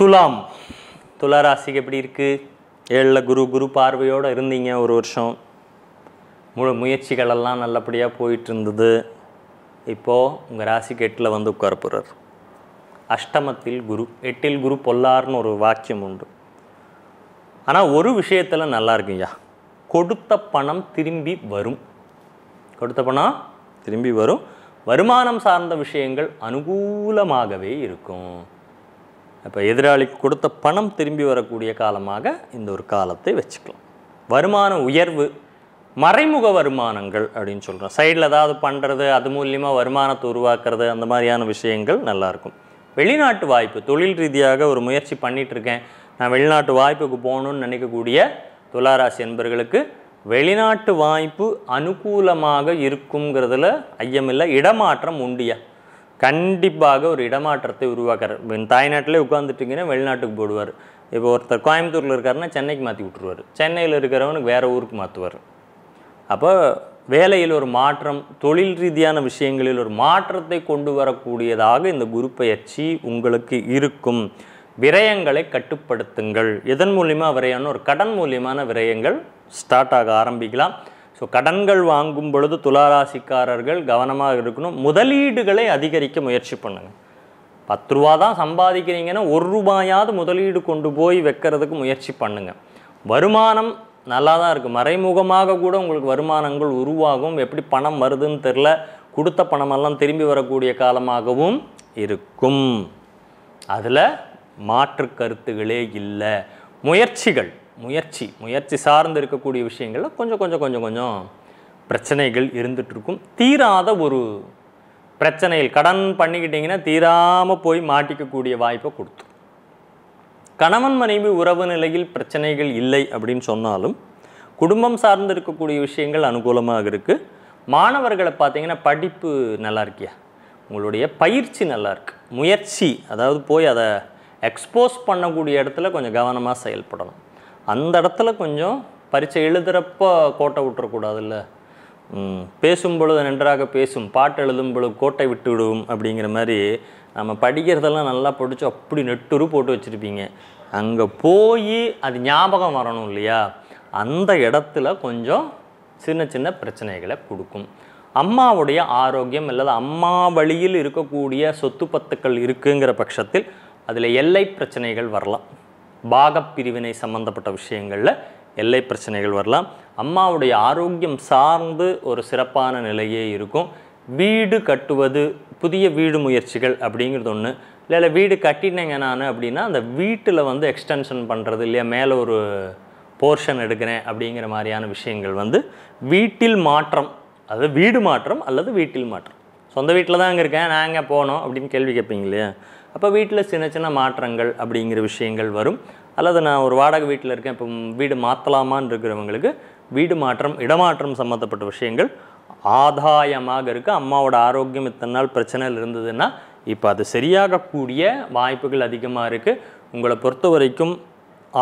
துலாம் துளாராசிக்கு எப்படி இருக்குது ஏழில் குரு குரு பார்வையோடு இருந்தீங்க ஒரு வருஷம் முழு முயற்சிகளெல்லாம் நல்லபடியாக போயிட்டு இருந்தது இப்போது உங்கள் ராசிக்கு எட்டில் வந்து உட்கார போகிறார் அஷ்டமத்தில் குரு எட்டில் குரு பொல்லார்னு ஒரு வாக்கியம் உண்டு ஆனால் ஒரு விஷயத்தில் நல்லா இருக்குங்கய்யா கொடுத்த பணம் திரும்பி வரும் கொடுத்த பணம் திரும்பி வரும் வருமானம் சார்ந்த விஷயங்கள் அனுகூலமாகவே இருக்கும் இப்போ எதிராளிக்கு கொடுத்த பணம் திரும்பி வரக்கூடிய காலமாக இந்த ஒரு காலத்தை வச்சுக்கலாம் வருமான உயர்வு மறைமுக வருமானங்கள் அப்படின்னு சொல்கிறோம் சைடில் ஏதாவது பண்ணுறது அது மூலியமாக வருமானத்தை உருவாக்குறது அந்த மாதிரியான விஷயங்கள் நல்லாயிருக்கும் வெளிநாட்டு வாய்ப்பு தொழில் ரீதியாக ஒரு முயற்சி பண்ணிகிட்ருக்கேன் நான் வெளிநாட்டு வாய்ப்புக்கு போகணுன்னு நினைக்கக்கூடிய துளாராசி என்பர்களுக்கு வெளிநாட்டு வாய்ப்பு அனுகூலமாக இருக்குங்கிறதுல ஐயமில்லை இடமாற்றம் உண்டியா கண்டிப்பாக ஒரு இடமாற்றத்தை உருவாக்குறார் தாய்நாட்டிலே உட்காந்துட்டிங்கன்னா வெளிநாட்டுக்கு போடுவார் இப்போ ஒருத்தர் கோயம்புத்தூரில் இருக்காருன்னா சென்னைக்கு மாற்றி விட்டுருவார் சென்னையில் இருக்கிறவனுக்கு வேறு ஊருக்கு மாற்றுவார் அப்போ வேலையில் ஒரு மாற்றம் தொழில் ரீதியான விஷயங்களில் ஒரு மாற்றத்தை கொண்டு வரக்கூடியதாக இந்த குரு பயிற்சி உங்களுக்கு இருக்கும் விரயங்களை கட்டுப்படுத்துங்கள் இதன் மூலிமா விரயம்னு ஒரு கடன் மூலியமான விரயங்கள் ஸ்டார்ட் ஆக ஆரம்பிக்கலாம் ஸோ கடன்கள் வாங்கும் பொழுது துளாராசிக்காரர்கள் கவனமாக இருக்கணும் முதலீடுகளை அதிகரிக்க முயற்சி பண்ணுங்கள் பத்து ரூபா தான் சம்பாதிக்கிறீங்கன்னா ஒரு ரூபாயாவது முதலீடு கொண்டு போய் வைக்கிறதுக்கு முயற்சி பண்ணுங்கள் வருமானம் நல்லா தான் இருக்குது மறைமுகமாக கூட உங்களுக்கு வருமானங்கள் உருவாகும் எப்படி பணம் வருதுன்னு தெரில கொடுத்த பணமெல்லாம் திரும்பி வரக்கூடிய காலமாகவும் இருக்கும் அதில் மாற்று கருத்துகளே இல்லை முயற்சிகள் முயற்சி முயற்சி சார்ந்து இருக்கக்கூடிய விஷயங்களில் கொஞ்சம் கொஞ்சம் கொஞ்சம் கொஞ்சம் பிரச்சனைகள் இருந்துகிட்ருக்கும் தீராத ஒரு பிரச்சனைகள் கடன் பண்ணிக்கிட்டிங்கன்னா தீராமல் போய் மாட்டிக்கக்கூடிய வாய்ப்பை கொடுத்தோம் கணவன் மனைவி உறவு நிலையில் பிரச்சனைகள் இல்லை அப்படின்னு சொன்னாலும் குடும்பம் சார்ந்து இருக்கக்கூடிய விஷயங்கள் அனுகூலமாக இருக்குது மாணவர்களை பார்த்தீங்கன்னா படிப்பு நல்லா இருக்கியா உங்களுடைய பயிற்சி நல்லா இருக்குது முயற்சி அதாவது போய் அதை எக்ஸ்போஸ் பண்ணக்கூடிய இடத்துல கொஞ்சம் கவனமாக செயல்படணும் அந்த இடத்துல கொஞ்சம் பரீட்சை எழுதுறப்போ கோட்டை விட்டுறக்கூடாதுல்ல பேசும் பொழுது நன்றாக பேசும் பாட்டு எழுதும் பொழுது கோட்டை விட்டு விடுவோம் அப்படிங்கிற மாதிரி நம்ம படிக்கிறதெல்லாம் நல்லா படித்து அப்படி நெட்டுரு போட்டு வச்சுருப்பீங்க அங்கே போய் அது ஞாபகம் வரணும் இல்லையா அந்த இடத்துல கொஞ்சம் சின்ன சின்ன பிரச்சனைகளை கொடுக்கும் அம்மாவுடைய ஆரோக்கியம் அல்லது அம்மா வழியில் இருக்கக்கூடிய சொத்து பத்துக்கள் இருக்குங்கிற பட்சத்தில் அதில் எல்லை பிரச்சனைகள் வரலாம் பாகப்பிரிவினை சம்மந்தப்பட்ட விஷயங்களில் எல்லை பிரச்சனைகள் வரலாம் அம்மாவுடைய ஆரோக்கியம் சார்ந்து ஒரு சிறப்பான நிலையே இருக்கும் வீடு கட்டுவது புதிய வீடு முயற்சிகள் அப்படிங்கிறது ஒன்று இல்லை இல்லை வீடு கட்டினேங்க நான் அப்படின்னா அந்த வீட்டில் வந்து எக்ஸ்டென்ஷன் பண்ணுறது இல்லையா மேலே ஒரு போர்ஷன் எடுக்கிறேன் அப்படிங்கிற மாதிரியான விஷயங்கள் வந்து வீட்டில் மாற்றம் அதாவது வீடு மாற்றம் அல்லது வீட்டில் மாற்றம் சொந்த வீட்டில் தான் அங்கே இருக்கேன் நாங்கள் போனோம் அப்படின்னு கேள்வி கேட்பீங்க இல்லையா அப்போ வீட்டில் சின்ன சின்ன மாற்றங்கள் அப்படிங்கிற விஷயங்கள் வரும் அல்லது நான் ஒரு வாடகை வீட்டில் இருக்கேன் இப்போ வீடு மாற்றலாமான்னு இருக்கிறவங்களுக்கு வீடு மாற்றம் இடமாற்றம் சம்மந்தப்பட்ட விஷயங்கள் ஆதாயமாக இருக்குது அம்மாவோட ஆரோக்கியம் இத்தனை நாள் பிரச்சனையில் இருந்ததுன்னா இப்போ அது சரியாகக்கூடிய வாய்ப்புகள் அதிகமாக இருக்குது உங்களை பொறுத்த வரைக்கும்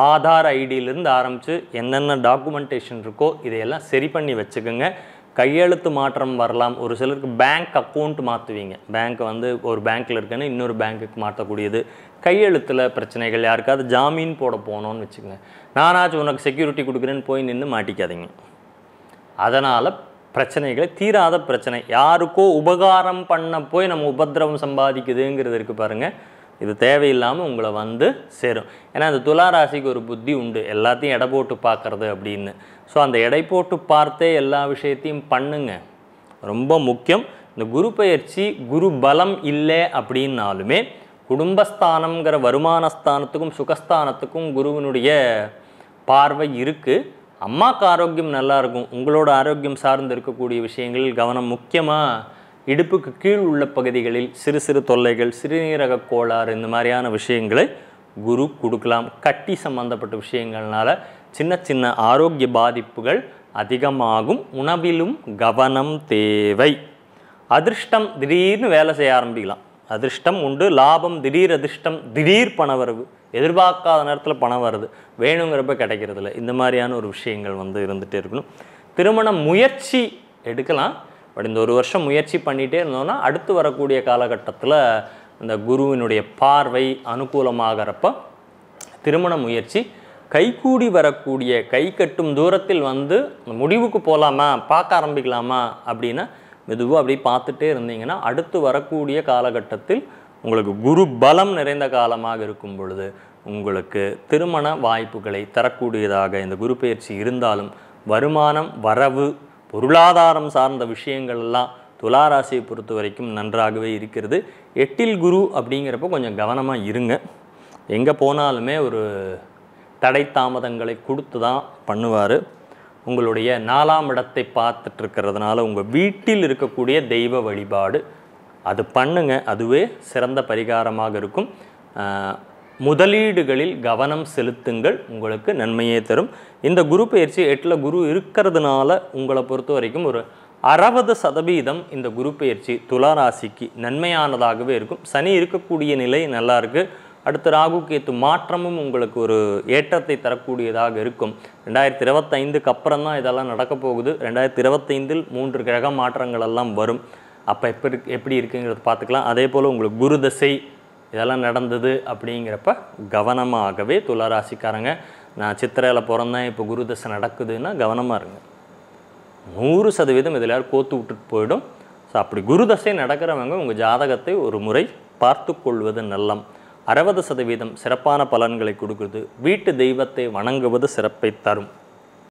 ஆதார் ஐடியிலேருந்து ஆரம்பித்து என்னென்ன டாக்குமெண்டேஷன் இருக்கோ இதையெல்லாம் சரி பண்ணி வச்சுக்கோங்க கையெழுத்து மாற்றம் வரலாம் ஒரு சிலருக்கு பேங்க் அக்கௌண்ட் மாற்றுவீங்க பேங்க் வந்து ஒரு பேங்க்கில் இருக்குன்னு இன்னொரு பேங்க்குக்கு மாற்றக்கூடியது கையெழுத்தில் பிரச்சனைகள் யாருக்காவது ஜாமீன் போட போனோன்னு வச்சுக்கோங்க நானாச்சும் உனக்கு செக்யூரிட்டி கொடுக்குறேன்னு போய் நின்று மாட்டிக்காதீங்க அதனால் பிரச்சனைகளை தீராத பிரச்சனை யாருக்கோ உபகாரம் பண்ண போய் நம்ம உபதிரவம் சம்பாதிக்குதுங்கிறது இருக்குது பாருங்கள் இது தேவையில்லாமல் உங்களை வந்து சேரும் ஏன்னா அந்த துலா ராசிக்கு ஒரு புத்தி உண்டு எல்லாத்தையும் எடை போட்டு பார்க்குறது அப்படின்னு ஸோ அந்த எடை போட்டு பார்த்தே எல்லா விஷயத்தையும் பண்ணுங்க ரொம்ப முக்கியம் இந்த குரு பயிற்சி குரு பலம் இல்லை அப்படின்னாலுமே குடும்பஸ்தானம்ங்கிற வருமானஸ்தானத்துக்கும் சுகஸ்தானத்துக்கும் குருவினுடைய பார்வை இருக்குது அம்மாவுக்கு ஆரோக்கியம் நல்லாயிருக்கும் உங்களோட ஆரோக்கியம் சார்ந்து இருக்கக்கூடிய விஷயங்களில் கவனம் முக்கியமாக இடுப்புக்கு கீழ் உள்ள பகுதிகளில் சிறு சிறு தொல்லைகள் சிறுநீரக கோளாறு இந்த மாதிரியான விஷயங்களை குரு கொடுக்கலாம் கட்டி சம்மந்தப்பட்ட விஷயங்கள்னால சின்ன சின்ன ஆரோக்கிய பாதிப்புகள் அதிகமாகும் உணவிலும் கவனம் தேவை அதிர்ஷ்டம் திடீர்னு வேலை செய்ய ஆரம்பிக்கலாம் அதிர்ஷ்டம் உண்டு லாபம் திடீர் அதிர்ஷ்டம் திடீர் பண வரவு எதிர்பார்க்காத நேரத்தில் பணம் வருது வேணுங்கிறப்ப கிடைக்கிறதில்ல இந்த மாதிரியான ஒரு விஷயங்கள் வந்து இருந்துகிட்டே இருக்கணும் திருமண முயற்சி எடுக்கலாம் பட் இந்த ஒரு வருஷம் முயற்சி பண்ணிகிட்டே இருந்தோம்னா அடுத்து வரக்கூடிய காலகட்டத்தில் இந்த குருவினுடைய பார்வை அனுகூலமாகிறப்ப திருமண முயற்சி கைகூடி வரக்கூடிய கை கட்டும் தூரத்தில் வந்து முடிவுக்கு போகலாமா பார்க்க ஆரம்பிக்கலாமா அப்படின்னா மெதுவாக அப்படி பார்த்துட்டே இருந்தீங்கன்னா அடுத்து வரக்கூடிய காலகட்டத்தில் உங்களுக்கு குரு பலம் நிறைந்த காலமாக இருக்கும் பொழுது உங்களுக்கு திருமண வாய்ப்புகளை தரக்கூடியதாக இந்த குரு பயிற்சி இருந்தாலும் வருமானம் வரவு பொருளாதாரம் சார்ந்த விஷயங்கள் எல்லாம் துளாராசியை பொறுத்த வரைக்கும் நன்றாகவே இருக்கிறது எட்டில் குரு அப்படிங்கிறப்ப கொஞ்சம் கவனமாக இருங்க எங்கே போனாலுமே ஒரு தடை தாமதங்களை கொடுத்து தான் பண்ணுவார் உங்களுடைய நாலாம் இடத்தை பார்த்துட்ருக்கிறதுனால உங்கள் வீட்டில் இருக்கக்கூடிய தெய்வ வழிபாடு அது பண்ணுங்க அதுவே சிறந்த பரிகாரமாக இருக்கும் முதலீடுகளில் கவனம் செலுத்துங்கள் உங்களுக்கு நன்மையே தரும் இந்த குரு பயிற்சி எட்டில் குரு இருக்கிறதுனால உங்களை பொறுத்த வரைக்கும் ஒரு அறுபது சதவீதம் இந்த குரு பயிற்சி துளாராசிக்கு நன்மையானதாகவே இருக்கும் சனி இருக்கக்கூடிய நிலை நல்லா இருக்குது அடுத்து ராகு கேத்து மாற்றமும் உங்களுக்கு ஒரு ஏற்றத்தை தரக்கூடியதாக இருக்கும் ரெண்டாயிரத்தி இருபத்தைந்துக்கு அப்புறம் தான் இதெல்லாம் நடக்க போகுது ரெண்டாயிரத்தி இருபத்தைந்தில் மூன்று கிரக மாற்றங்கள் எல்லாம் வரும் அப்போ எப்படி எப்படி இருக்குங்கிறத பார்த்துக்கலாம் அதே போல் உங்களுக்கு குரு தசை இதெல்லாம் நடந்தது அப்படிங்கிறப்ப கவனமாகவே துளராசிக்காரங்க நான் சித்திரையில் பிறந்தேன் இப்போ குரு தசை நடக்குதுன்னா கவனமாக இருங்க நூறு சதவீதம் இதில் யாரும் கோத்து விட்டுட்டு போயிடும் ஸோ அப்படி குரு தசை நடக்கிறவங்க உங்கள் ஜாதகத்தை ஒரு முறை பார்த்து கொள்வது நல்லம் அறுபது சதவீதம் சிறப்பான பலன்களை கொடுக்குறது வீட்டு தெய்வத்தை வணங்குவது சிறப்பை தரும்